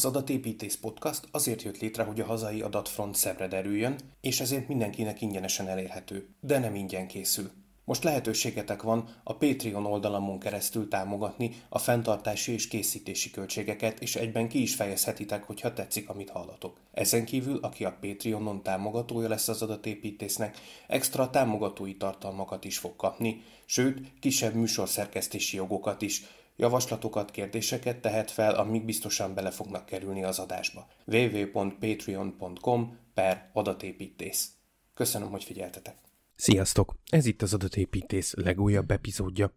Az Adatépítész Podcast azért jött létre, hogy a hazai adatfront szebbre derüljön, és ezért mindenkinek ingyenesen elérhető, de nem ingyen készül. Most lehetőségetek van a Patreon oldalamon keresztül támogatni a fenntartási és készítési költségeket, és egyben ki is fejezhetitek, hogyha tetszik, amit hallatok. Ezen kívül, aki a Patreonon támogatója lesz az adatépítésznek, extra támogatói tartalmakat is fog kapni, sőt, kisebb műsorszerkesztési jogokat is, Javaslatokat, kérdéseket tehet fel, amik biztosan bele fognak kerülni az adásba. www.patreon.com per adatépítész. Köszönöm, hogy figyeltetek! Sziasztok! Ez itt az adatépítész legújabb epizódja.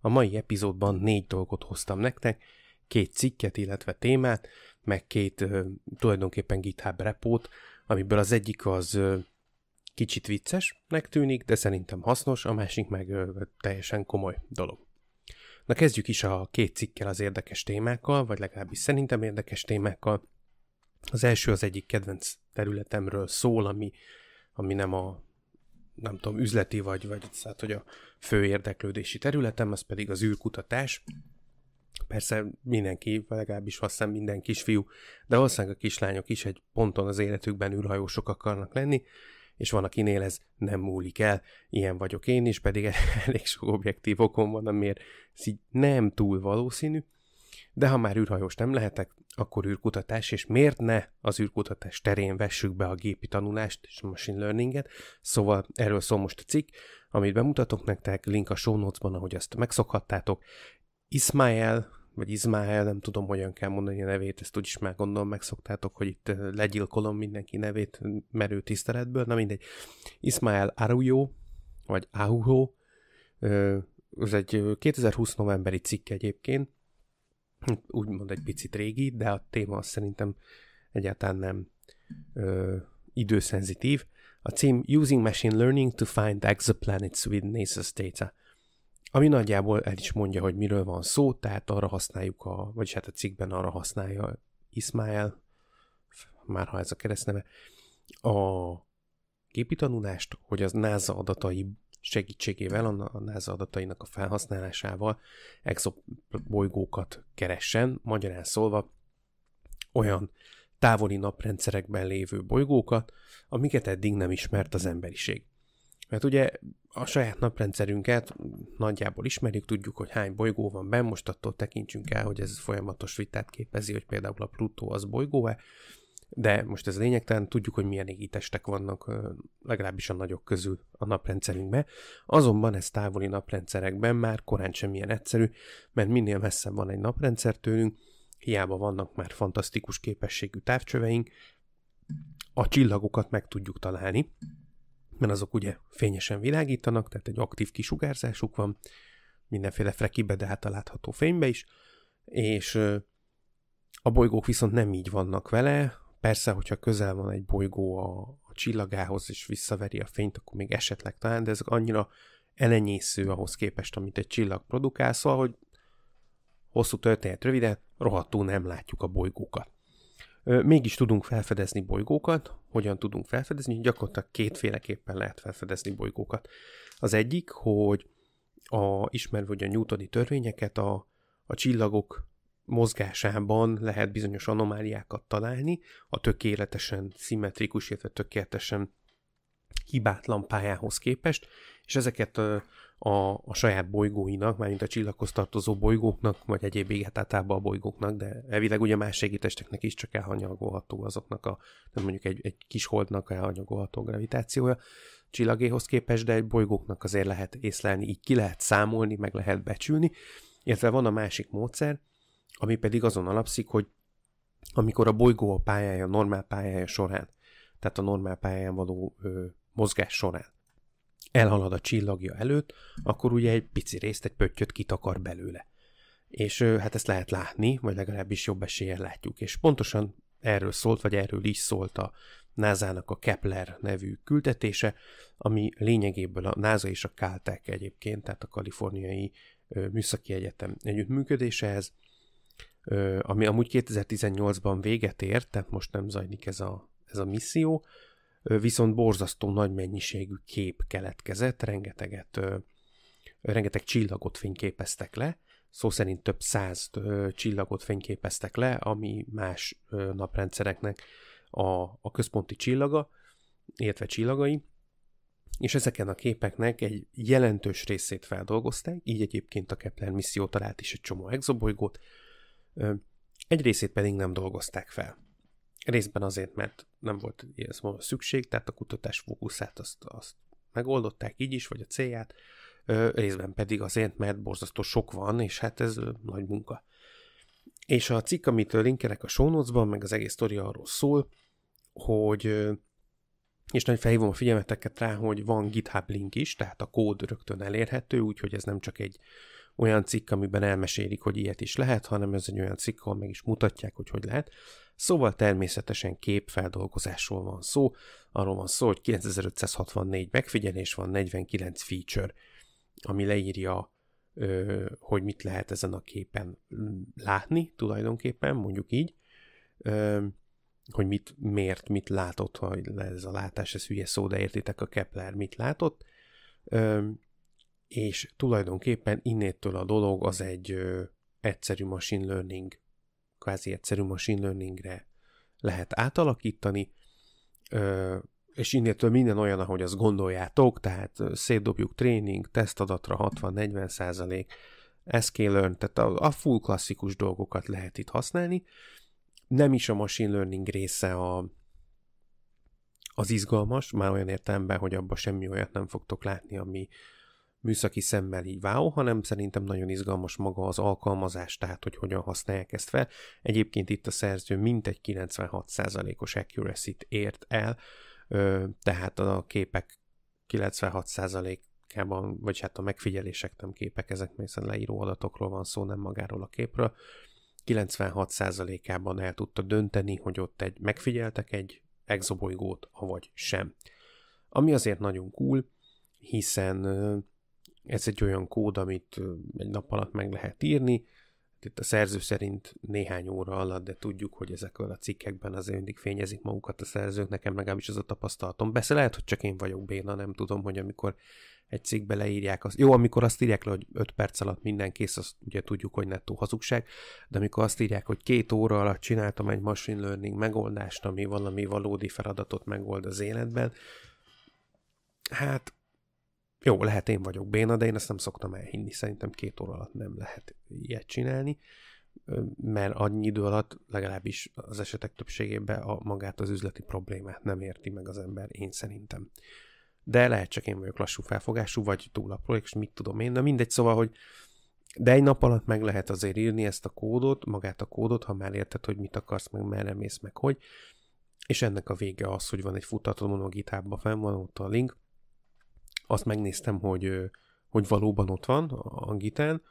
A mai epizódban négy dolgot hoztam nektek, két cikket, illetve témát, meg két ö, tulajdonképpen GitHub repót, amiből az egyik az ö, kicsit viccesnek tűnik, de szerintem hasznos, a másik meg ö, teljesen komoly dolog. Na kezdjük is a két cikkel az érdekes témákkal, vagy legalábbis szerintem érdekes témákkal. Az első az egyik kedvenc területemről szól, ami, ami nem a nem tudom, üzleti vagy, vagy hát, hogy a fő érdeklődési területem, az pedig az űrkutatás. Persze mindenki, legalábbis azt hiszem minden kisfiú, de valószínűleg a kislányok is egy ponton az életükben űrhajósok akarnak lenni, és van, akinél ez nem múlik el, ilyen vagyok én is, pedig elég sok objektív okom van, amiért ez így nem túl valószínű, de ha már űrhajós nem lehetek, akkor űrkutatás, és miért ne az űrkutatás terén vessük be a gépi tanulást és a machine learninget, szóval erről szól most a cikk, amit bemutatok nektek, link a show notes-ban, ahogy azt megszokhattátok. Ismael vagy Izmáel, nem tudom, hogyan kell mondani a nevét, ezt úgyis már gondolom megszoktátok, hogy itt eh, legyilkolom mindenki nevét merő tiszteletből, na mindegy. Ismael Arujo vagy Ahuho, ez egy 2020 novemberi cikk egyébként, hm, úgymond egy picit régi, de a téma az szerintem egyáltalán nem ö, időszenzitív. A cím Using Machine Learning to Find Exoplanets with NASA's Data – ami nagyjából el is mondja, hogy miről van szó, tehát arra használjuk, a, vagyis hát a cikkben arra használja Ismael, már ha ez a keresztneve, a gépi tanulást, hogy az NASA adatai segítségével, a NASA adatainak a felhasználásával exobolygókat keressen, magyarán szólva olyan távoli naprendszerekben lévő bolygókat, amiket eddig nem ismert az emberiség. Mert ugye a saját naprendszerünket nagyjából ismerjük, tudjuk, hogy hány bolygó van benn, most attól tekintsünk el, hogy ez folyamatos vitát képezi, hogy például a Plutó az bolygó-e, de most ez lényegtelen, tudjuk, hogy milyen égitestek vannak, legalábbis a nagyok közül a naprendszerünkben. Azonban ez távoli naprendszerekben már korán sem ilyen egyszerű, mert minél messzebb van egy naprendszer tőlünk, hiába vannak már fantasztikus képességű távcsöveink, a csillagokat meg tudjuk találni, mert azok ugye fényesen világítanak, tehát egy aktív kisugárzásuk van, mindenféle frekibe, de hát a látható fénybe is, és a bolygók viszont nem így vannak vele, persze, hogyha közel van egy bolygó a, a csillagához, és visszaveri a fényt, akkor még esetleg talán, de ez annyira elenyésző ahhoz képest, amit egy csillag produkál, szóval, hogy hosszú történet röviden, rohadtul nem látjuk a bolygókat mégis tudunk felfedezni bolygókat. Hogyan tudunk felfedezni? Gyakorlatilag kétféleképpen lehet felfedezni bolygókat. Az egyik, hogy a, ismerve hogy a newtoni törvényeket, a, a csillagok mozgásában lehet bizonyos anomáliákat találni, a tökéletesen szimmetrikus, illetve tökéletesen hibátlan pályához képest, és ezeket a, a saját bolygóinak, mármint a csillaghoz tartozó bolygóknak, vagy egyéb általában a bolygóknak, de elvileg ugye más segítesteknek is csak elhanyagolható azoknak a, nem mondjuk egy, egy kis holdnak elhanyagolható gravitációja csillagéhoz képest, de egy bolygóknak azért lehet észlelni, így ki lehet számolni, meg lehet becsülni, illetve van a másik módszer, ami pedig azon alapszik, hogy amikor a bolygó a pályája, a normál pályája során, tehát a normál pályán való ö, mozgás során elhalad a csillagja előtt, akkor ugye egy pici részt, egy pöttyöt kitakar belőle. És hát ezt lehet látni, vagy legalábbis jobb eséllyel látjuk. És pontosan erről szólt, vagy erről is szólt a NASA-nak a Kepler nevű küldetése, ami lényegéből a NASA és a Caltech egyébként, tehát a Kaliforniai Műszaki Egyetem együttműködésehez, ami amúgy 2018-ban véget ért, tehát most nem zajlik ez a, ez a misszió, viszont borzasztó nagy mennyiségű kép keletkezett, rengeteget, rengeteg csillagot fényképeztek le, szó szerint több száz csillagot fényképeztek le, ami más naprendszereknek a, a központi csillaga, illetve csillagai, és ezeken a képeknek egy jelentős részét feldolgozták, így egyébként a Kepler misszió talált is egy csomó exobolygót, egy részét pedig nem dolgozták fel. Részben azért, mert nem volt ez szóval szükség, tehát a kutatás fókuszát azt, azt megoldották így is, vagy a célját, részben pedig azért, mert borzasztó sok van, és hát ez nagy munka. És a cikk, amit linkelek a show meg az egész sztori arról szól, hogy és nagy felhívom a figyelmeteket rá, hogy van GitHub link is, tehát a kód rögtön elérhető, úgyhogy ez nem csak egy olyan cikk, amiben elmesélik, hogy ilyet is lehet, hanem ez egy olyan cikk, ahol meg is mutatják, hogy hogy lehet. Szóval természetesen képfeldolgozásról van szó, arról van szó, hogy 9564 megfigyelés van, 49 feature, ami leírja, hogy mit lehet ezen a képen látni tulajdonképpen, mondjuk így, hogy mit miért, mit látott, ha ez a látás, ez hülye szó, de értitek, a Kepler mit látott, és tulajdonképpen innétől a dolog az egy ö, egyszerű machine learning, kvázi egyszerű machine learningre lehet átalakítani, ö, és innétől minden olyan, ahogy azt gondoljátok, tehát szétdobjuk tréning, tesztadatra 60-40 százalék, sklearn, tehát a, a full klasszikus dolgokat lehet itt használni. Nem is a machine learning része a, az izgalmas, már olyan értelemben, hogy abba semmi olyat nem fogtok látni, ami, műszaki szemmel így váó, hanem szerintem nagyon izgalmas maga az alkalmazás, tehát hogy hogyan használják ezt fel. Egyébként itt a szerző mintegy 96%-os accuracy-t ért el, tehát a képek 96%-ában, vagy hát a megfigyelések nem képek, ezek hiszen leíró adatokról van szó, nem magáról a képről, 96%-ában el tudta dönteni, hogy ott egy megfigyeltek egy exobolygót, avagy sem. Ami azért nagyon cool, hiszen ez egy olyan kód, amit egy nap alatt meg lehet írni, hát itt a szerző szerint néhány óra alatt, de tudjuk, hogy ezekkel a cikkekben azért mindig fényezik magukat a szerzők, nekem legalábbis az a tapasztalatom. Persze lehet, hogy csak én vagyok béna, nem tudom, hogy amikor egy cikkbe leírják, azt, jó, amikor azt írják le, hogy 5 perc alatt minden kész, azt ugye tudjuk, hogy nettó hazugság, de amikor azt írják, hogy két óra alatt csináltam egy machine learning megoldást, ami valami valódi feladatot megold az életben, hát jó, lehet én vagyok béna, de én ezt nem szoktam elhinni. Szerintem két óra alatt nem lehet ilyet csinálni, mert annyi idő alatt legalábbis az esetek többségében a magát az üzleti problémát nem érti meg az ember, én szerintem. De lehet csak én vagyok lassú felfogású, vagy túl apró, és mit tudom én, de mindegy, szóval, hogy de egy nap alatt meg lehet azért írni ezt a kódot, magát a kódot, ha már érted, hogy mit akarsz, meg merre mész, meg hogy. És ennek a vége az, hogy van egy futtató, a githubba fenn van ott a link, azt megnéztem, hogy, hogy valóban ott van a gitán,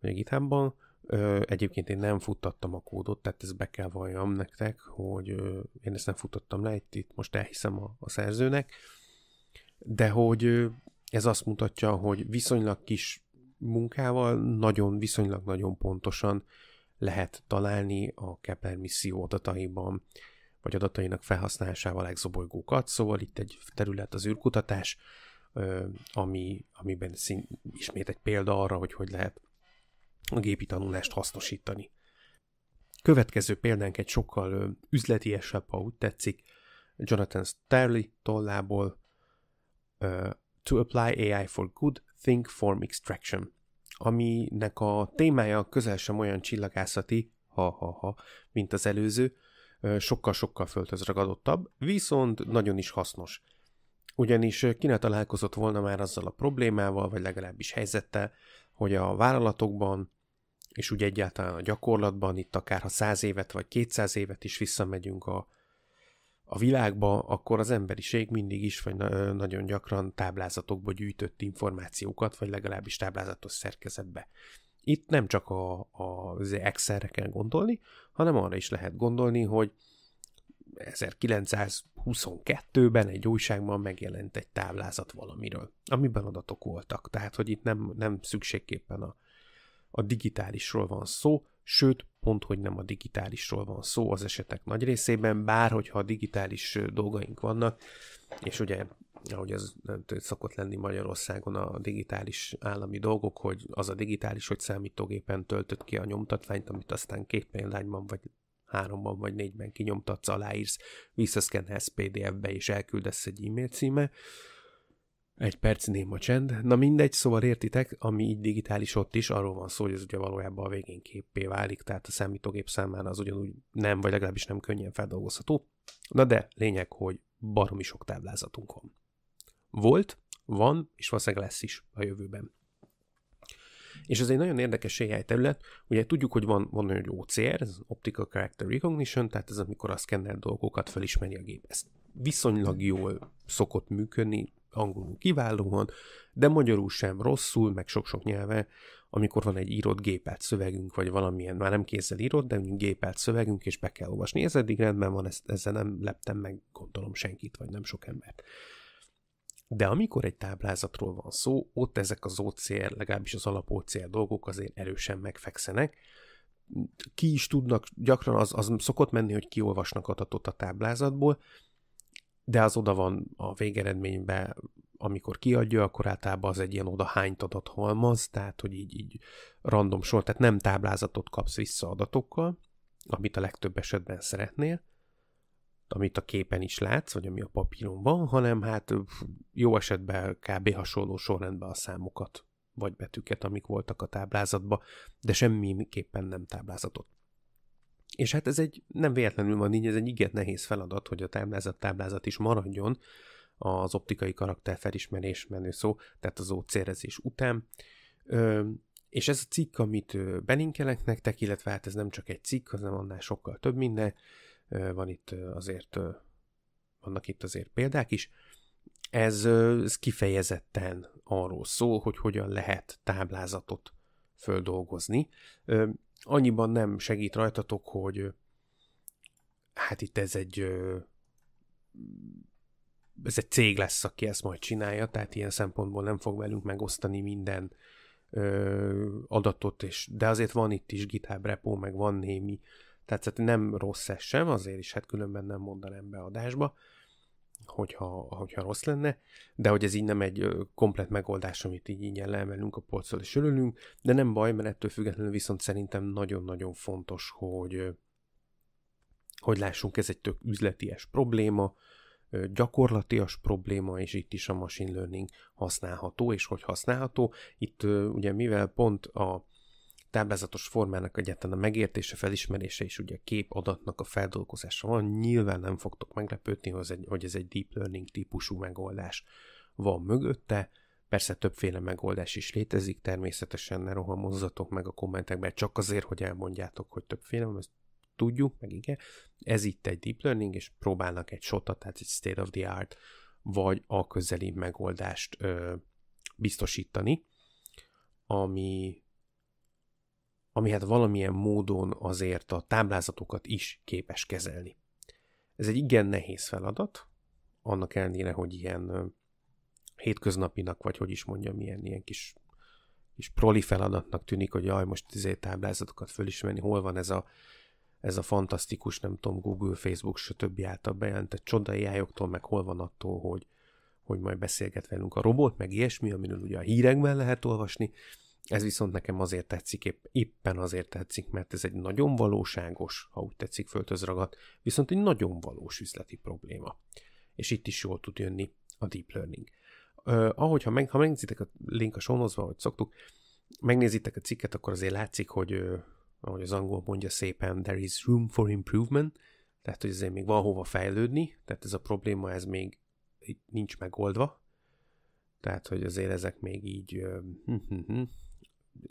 vagy a gitánban. Egyébként én nem futtattam a kódot, tehát ezt be kell valljam nektek, hogy én ezt nem futtattam le, itt, itt most elhiszem a, a szerzőnek, de hogy ez azt mutatja, hogy viszonylag kis munkával nagyon, viszonylag nagyon pontosan lehet találni a Kepler misszió adataiban, vagy adatainak felhasználásával exobolygókat, szóval itt egy terület az űrkutatás, ami, amiben szín, ismét egy példa arra, hogy hogy lehet a gépi tanulást hasznosítani. Következő példánk egy sokkal üzletiesebb, ha úgy tetszik, Jonathan Sterling tollából uh, To Apply AI for Good, Think Form Extraction, aminek a témája közel sem olyan csillagászati, ha-ha-ha, mint az előző, sokkal-sokkal földhöz ragadottabb, viszont nagyon is hasznos ugyanis Kína találkozott volna már azzal a problémával, vagy legalábbis helyzettel, hogy a vállalatokban, és úgy egyáltalán a gyakorlatban, itt akár ha száz évet vagy 200 évet is visszamegyünk a, a világba, akkor az emberiség mindig is, vagy na, nagyon gyakran táblázatokba gyűjtött információkat, vagy legalábbis táblázatos szerkezetbe. Itt nem csak a, a, az Excel-re kell gondolni, hanem arra is lehet gondolni, hogy 1922-ben egy újságban megjelent egy táblázat valamiről, amiben adatok voltak. Tehát, hogy itt nem, nem szükségképpen a, a digitálisról van szó, sőt, pont, hogy nem a digitálisról van szó az esetek nagy részében, bár hogyha a digitális dolgaink vannak, és ugye ahogy ez nem szokott lenni Magyarországon a digitális állami dolgok, hogy az a digitális, hogy számítógépen töltött ki a nyomtatványt, amit aztán két példányban vagy háromban vagy négyben kinyomtatsz, aláírsz, visszaszkennelsz PDF-be és elküldesz egy e-mail címe. Egy perc néma csend. Na mindegy, szóval értitek, ami így digitális ott is, arról van szó, hogy ez ugye valójában a végén képpé válik, tehát a számítógép számára az ugyanúgy nem, vagy legalábbis nem könnyen feldolgozható. Na de lényeg, hogy baromi sok táblázatunk van. Volt, van, és valószínűleg lesz is a jövőben. És ez egy nagyon érdekes AI terület. Ugye tudjuk, hogy van, van egy OCR, ez Optical Character Recognition, tehát ez amikor a szkenner dolgokat felismeri a gép. Ez viszonylag mm. jól szokott működni, angolul kiválóan, de magyarul sem rosszul, meg sok-sok nyelve, amikor van egy írott gépelt szövegünk, vagy valamilyen, már nem kézzel írott, de mondjuk gépelt szövegünk, és be kell olvasni. Ez eddig rendben van, ezt, ezzel nem leptem meg, gondolom senkit, vagy nem sok embert. De amikor egy táblázatról van szó, ott ezek az OCR, legalábbis az alap OCR dolgok azért erősen megfekszenek. Ki is tudnak, gyakran az, az szokott menni, hogy kiolvasnak adatot a táblázatból, de az oda van a végeredményben, amikor kiadja, akkor általában az egy ilyen oda hányt adat halmaz, tehát hogy így, így random sor, tehát nem táblázatot kapsz vissza adatokkal, amit a legtöbb esetben szeretnél, amit a képen is látsz, vagy ami a papíron van, hanem hát jó esetben kb. hasonló sorrendben a számokat, vagy betűket, amik voltak a táblázatban, de semmiképpen nem táblázatot. És hát ez egy, nem véletlenül van így, ez egy igen nehéz feladat, hogy a táblázat táblázat is maradjon az optikai felismerés menő szó, tehát az ócérezés után. és ez a cikk, amit belinkelek nektek, illetve hát ez nem csak egy cikk, hanem annál sokkal több minden, van itt azért, vannak itt azért példák is. Ez, ez kifejezetten arról szól, hogy hogyan lehet táblázatot földolgozni. Annyiban nem segít rajtatok, hogy hát itt ez egy ez egy cég lesz, aki ezt majd csinálja, tehát ilyen szempontból nem fog velünk megosztani minden ö, adatot, és, de azért van itt is GitHub repo, meg van némi tetszett, nem rossz ez sem, azért is hát különben nem mondanám be adásba, hogyha, hogyha rossz lenne, de hogy ez így nem egy komplet megoldás, amit így ingyen leemelünk a polcról és ölülünk, de nem baj, mert ettől függetlenül viszont szerintem nagyon-nagyon fontos, hogy, hogy lássunk, ez egy tök üzleties probléma, gyakorlatias probléma, és itt is a machine learning használható, és hogy használható. Itt ugye mivel pont a táblázatos formának egyáltalán a megértése, felismerése és ugye a kép adatnak a feldolgozása van. Nyilván nem fogtok meglepődni, hogy ez egy, hogy ez egy deep learning típusú megoldás van mögötte. Persze többféle megoldás is létezik, természetesen ne rohamozzatok meg a kommentekben, csak azért, hogy elmondjátok, hogy többféle, mert ezt tudjuk, meg igen. Ez itt egy deep learning, és próbálnak egy SOTA, tehát egy state of the art, vagy a közeli megoldást ö, biztosítani, ami ami hát valamilyen módon azért a táblázatokat is képes kezelni. Ez egy igen nehéz feladat, annak ellenére, hogy ilyen hétköznapinak, vagy hogy is mondjam, ilyen, ilyen kis, kis proli feladatnak tűnik, hogy jaj, most izé táblázatokat fölismerni, hol van ez a, ez a fantasztikus, nem tudom, Google, Facebook, stb. által bejelentett ájoktól, meg hol van attól, hogy, hogy majd beszélget velünk a robot, meg ilyesmi, amiről ugye a hírekben lehet olvasni, ez viszont nekem azért tetszik, épp, éppen azért tetszik, mert ez egy nagyon valóságos, ha úgy tetszik, föltözragat, viszont egy nagyon valós üzleti probléma. És itt is jól tud jönni a deep learning. Uh, ahogy ha, meg, ha megnézitek a link a sonozva, ahogy szoktuk, megnézitek a cikket, akkor azért látszik, hogy uh, ahogy az angol mondja szépen, there is room for improvement, tehát hogy azért még van hova fejlődni, tehát ez a probléma, ez még nincs megoldva, tehát hogy azért ezek még így uh,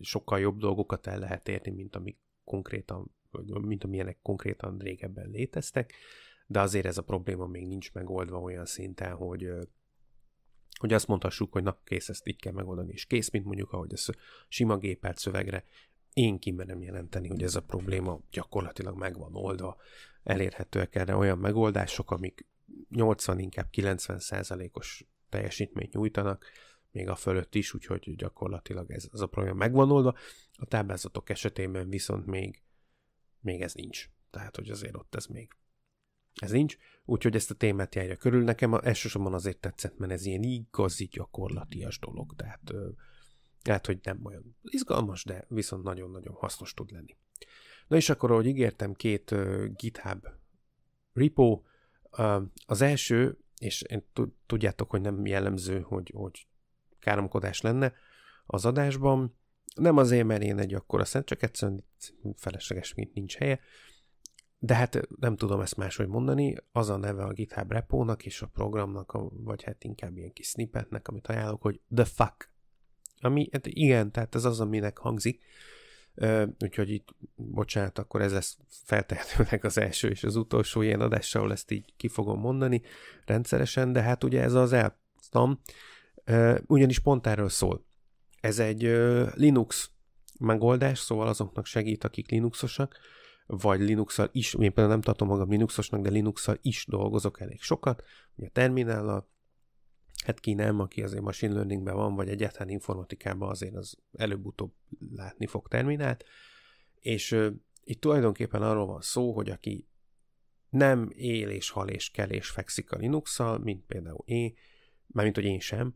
sokkal jobb dolgokat el lehet érni, mint amik konkrétan, mint amilyenek konkrétan régebben léteztek, de azért ez a probléma még nincs megoldva olyan szinten, hogy hogy azt mondhassuk, hogy na kész, ezt így kell megoldani, és kész, mint mondjuk, ahogy ez sima gépelt szövegre, én kimerem jelenteni, hogy ez a probléma gyakorlatilag meg van oldva, elérhetőek erre olyan megoldások, amik 80, inkább 90 százalékos teljesítményt nyújtanak, még a fölött is, úgyhogy gyakorlatilag ez az a probléma megvan oldva. A táblázatok esetében viszont még, még ez nincs. Tehát, hogy azért ott ez még ez nincs, úgyhogy ezt a témát járja körül. Nekem elsősorban azért tetszett, mert ez ilyen igazi gyakorlatias dolog, tehát hát, hogy nem olyan izgalmas, de viszont nagyon-nagyon hasznos tud lenni. Na és akkor, ahogy ígértem, két GitHub repo, az első, és tudjátok, hogy nem jellemző, hogy, hogy káromkodás lenne az adásban. Nem azért, mert én egy akkora szent, csak egyszerűen felesleges, mint nincs helye. De hát nem tudom ezt máshogy mondani, az a neve a GitHub repónak és a programnak, vagy hát inkább ilyen kis snippetnek, amit ajánlok, hogy The Fuck. Ami, hát igen, tehát ez az, aminek hangzik. Úgyhogy itt, bocsánat, akkor ez lesz feltehetőleg az első és az utolsó ilyen adás, ahol ezt így ki fogom mondani rendszeresen, de hát ugye ez az eltam, ugyanis pont erről szól. Ez egy Linux megoldás, szóval azoknak segít, akik Linuxosak, vagy Linuxal is, én például nem tartom magam Linuxosnak, de Linuxal is dolgozok elég sokat, ugye a terminállal, hát ki nem, aki azért machine learningben van, vagy egyáltalán informatikában azért az előbb-utóbb látni fog terminált, és uh, itt tulajdonképpen arról van szó, hogy aki nem él és hal és kell és fekszik a Linuxal, mint például én, mármint hogy én sem,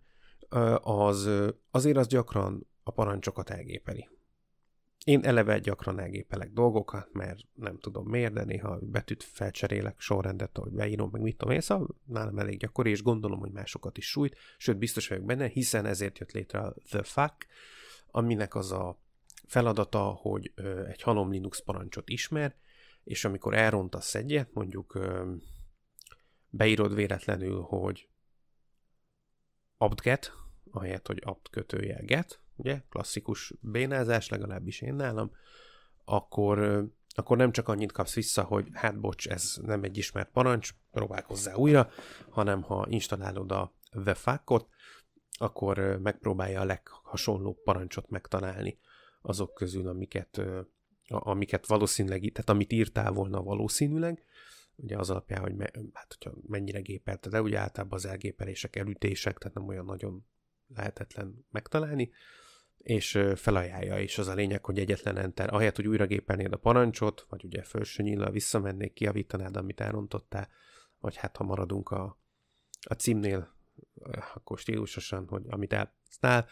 az azért az gyakran a parancsokat elgépeli. Én eleve gyakran elgépelek dolgokat, mert nem tudom miért, de néha betűt felcserélek, sorrendet, ahogy beírom, meg mit tudom én, szóval nálam elég gyakori, és gondolom, hogy másokat is sújt, sőt biztos vagyok benne, hiszen ezért jött létre a The Fuck, aminek az a feladata, hogy egy halom Linux parancsot ismer, és amikor elrontasz egyet, mondjuk beírod véletlenül, hogy apt-get, ahelyett, hogy apt kötőjel get, ugye, klasszikus bénázás, legalábbis én nálam, akkor, akkor nem csak annyit kapsz vissza, hogy hát bocs, ez nem egy ismert parancs, próbálkozzál újra, hanem ha installálod a vefákot, akkor megpróbálja a leghasonlóbb parancsot megtalálni azok közül, amiket, amiket valószínűleg, tehát amit írtál volna valószínűleg, ugye az alapján, hogy me, hát, hogyha mennyire gépelted, de ugye általában az elgépelések, elütések, tehát nem olyan nagyon lehetetlen megtalálni, és felajánlja, és az a lényeg, hogy egyetlen enter, ahelyett, hogy újra gépelnéd a parancsot, vagy ugye felső nyilla, visszamennék, kiavítanád, amit elrontottál, vagy hát ha maradunk a, a címnél, akkor stílusosan, hogy amit elsztál,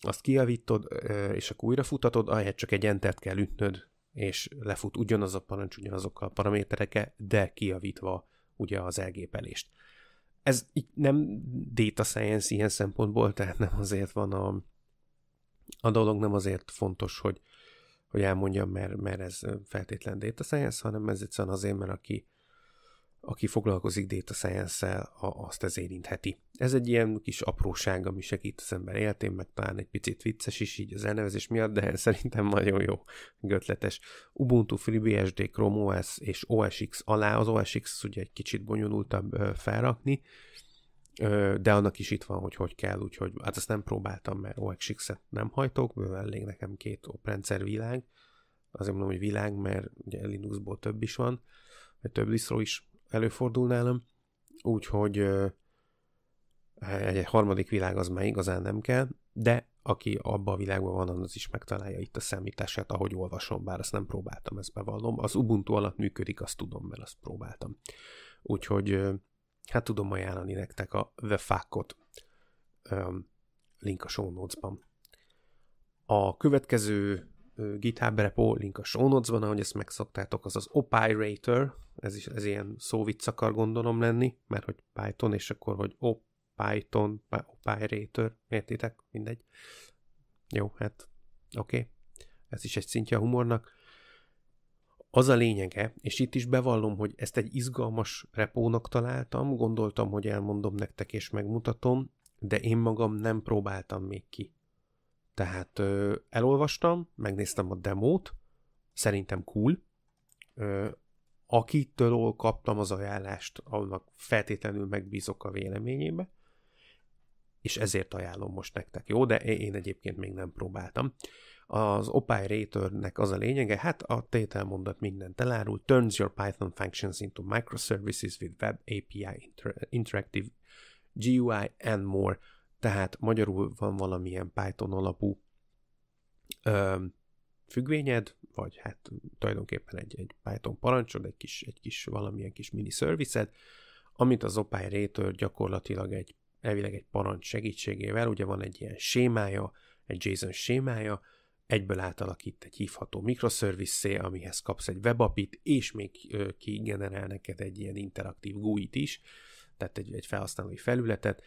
azt kiavítod, és akkor újra futatod, ahelyett csak egy entert kell ütnöd, és lefut ugyanaz a parancs, ugyanazokkal a paraméterekkel, de kiavítva ugye az elgépelést ez így nem data science ilyen szempontból, tehát nem azért van a, a dolog, nem azért fontos, hogy, hogy elmondjam, mert, mert ez feltétlen data science, hanem ez egyszerűen azért, mert aki aki foglalkozik data science-szel, azt ez érintheti. Ez egy ilyen kis apróság, ami segít az ember életén, meg talán egy picit vicces is így az elnevezés miatt, de szerintem nagyon jó, ötletes. Ubuntu, FreeBSD, Chrome OS és OSX alá, az OSX ugye egy kicsit bonyolultabb felrakni, de annak is itt van, hogy hogy kell, úgyhogy hát ezt nem próbáltam, mert OSX-et nem hajtok, mivel elég nekem két oprendszer világ, azért mondom, hogy világ, mert ugye Linuxból több is van, több disztró is előfordul nálam, úgyhogy egy harmadik világ az már igazán nem kell, de aki abban a világban van, az is megtalálja itt a számítását, ahogy olvasom, bár azt nem próbáltam, ezt bevallom. Az Ubuntu alatt működik, azt tudom, mert azt próbáltam. Úgyhogy hát tudom ajánlani nektek a Fuck-ot. link a show notes-ban. A következő GitHub repo, link a show notes-ban, ahogy ezt megszoktátok, az az Opirator, ez is ez ilyen szóvicc akar gondolom lenni, mert hogy Python, és akkor, hogy op, Python, Opirator, értitek? Mindegy. Jó, hát oké. Okay. Ez is egy szintje a humornak. Az a lényege, és itt is bevallom, hogy ezt egy izgalmas repónak találtam, gondoltam, hogy elmondom nektek és megmutatom, de én magam nem próbáltam még ki. Tehát ö, elolvastam, megnéztem a demót, szerintem cool. Ö, akitől kaptam az ajánlást, annak feltétlenül megbízok a véleményébe, és ezért ajánlom most nektek, jó? De én egyébként még nem próbáltam. Az Operatornek az a lényege, hát a tételmondat mindent elárul, turns your Python functions into microservices with web API inter- interactive GUI and more tehát magyarul van valamilyen Python alapú ö, függvényed, vagy hát tulajdonképpen egy, egy Python parancsod, egy kis, egy kis valamilyen kis mini szerviszed, amit az operator gyakorlatilag egy, elvileg egy parancs segítségével, ugye van egy ilyen sémája, egy JSON sémája, egyből átalakít egy hívható mikroszervisszé, amihez kapsz egy webapit, és még kigenerál neked egy ilyen interaktív GUI-t is, tehát egy, egy felhasználói felületet,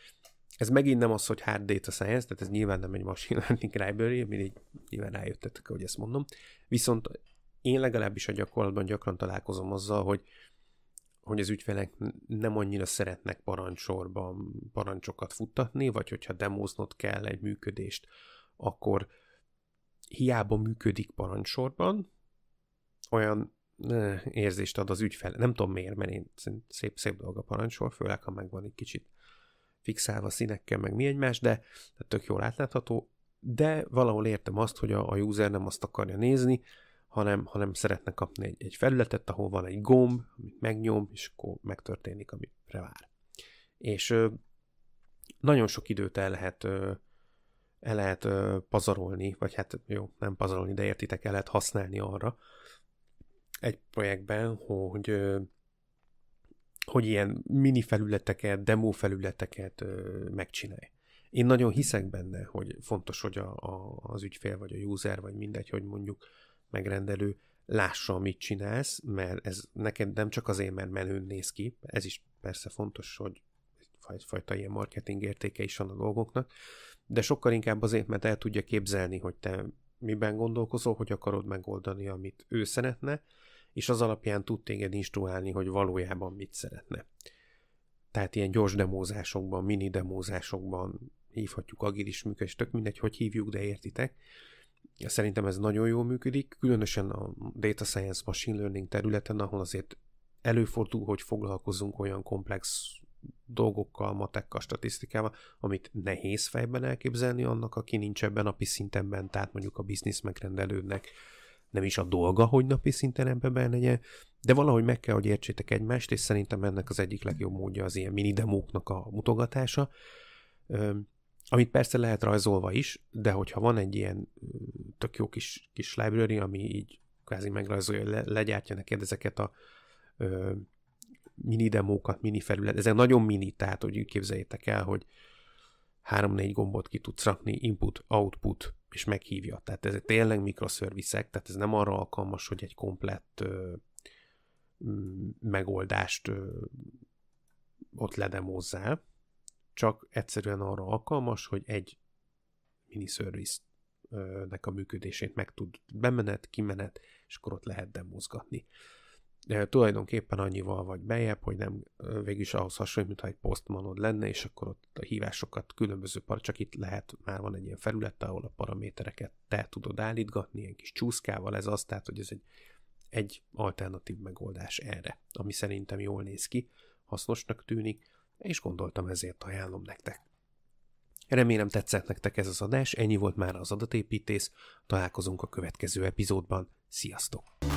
ez megint nem az, hogy hard data science, tehát ez nyilván nem egy machine learning library, mindig nyilván rájöttetek, hogy ezt mondom. Viszont én legalábbis a gyakorlatban gyakran találkozom azzal, hogy hogy az ügyfelek nem annyira szeretnek parancsorban parancsokat futtatni, vagy hogyha demoznod kell egy működést, akkor hiába működik parancsorban, olyan érzést ad az ügyfele. Nem tudom miért, mert én szép, szép dolog a parancsor, főleg ha megvan egy kicsit fixálva színekkel, meg mi egymás, de hát tök jól átlátható, de valahol értem azt, hogy a, a user nem azt akarja nézni, hanem, hanem szeretne kapni egy, egy felületet, ahol van egy gomb, amit megnyom, és akkor megtörténik, amire vár. És ö, nagyon sok időt el lehet, ö, el lehet ö, pazarolni, vagy hát jó, nem pazarolni, de értitek, el lehet használni arra egy projektben, hogy hogy ilyen mini felületeket, demo felületeket megcsinálj. Én nagyon hiszek benne, hogy fontos, hogy a, a, az ügyfél, vagy a user, vagy mindegy, hogy mondjuk megrendelő lássa, mit csinálsz, mert ez neked, nem csak azért, mert menőn néz ki, ez is persze fontos, hogy egyfajta ilyen marketing értéke is van a dolgoknak, de sokkal inkább azért, mert el tudja képzelni, hogy te miben gondolkozol, hogy akarod megoldani, amit ő szeretne, és az alapján tud téged instruálni, hogy valójában mit szeretne. Tehát ilyen gyors demózásokban, mini demózásokban hívhatjuk agilis működés, tök mindegy, hogy hívjuk, de értitek. Szerintem ez nagyon jól működik, különösen a data science machine learning területen, ahol azért előfordul, hogy foglalkozunk olyan komplex dolgokkal, matekkal, statisztikával, amit nehéz fejben elképzelni annak, aki nincs ebben a szinten, tehát mondjuk a biznisz megrendelőnek, nem is a dolga, hogy napi szinten ebben benne legyen, de valahogy meg kell, hogy értsétek egymást, és szerintem ennek az egyik legjobb módja az ilyen mini demóknak a mutogatása, amit persze lehet rajzolva is, de hogyha van egy ilyen tök jó kis, kis library, ami így kvázi megrajzolja, le, legyártja neked ezeket a ö, mini demókat, mini felület, ezek nagyon mini, tehát hogy képzeljétek el, hogy 3-4 gombot ki tudsz rakni, input, output, és meghívja. Tehát ezek tényleg mikroszervisek, tehát ez nem arra alkalmas, hogy egy komplett ö, mm, megoldást ö, ott ledemozzál, csak egyszerűen arra alkalmas, hogy egy miniszervizt nek a működését meg tud bemenet, kimenet, és akkor ott lehet demozgatni tulajdonképpen annyival vagy bejebb, hogy nem végül is ahhoz hasonló, mintha egy postmanod lenne, és akkor ott a hívásokat különböző par, csak itt lehet, már van egy ilyen felület, ahol a paramétereket te tudod állítgatni, ilyen kis csúszkával, ez az, tehát, hogy ez egy, egy alternatív megoldás erre, ami szerintem jól néz ki, hasznosnak tűnik, és gondoltam ezért ajánlom nektek. Remélem tetszett nektek ez az adás, ennyi volt már az adatépítész, találkozunk a következő epizódban, sziasztok!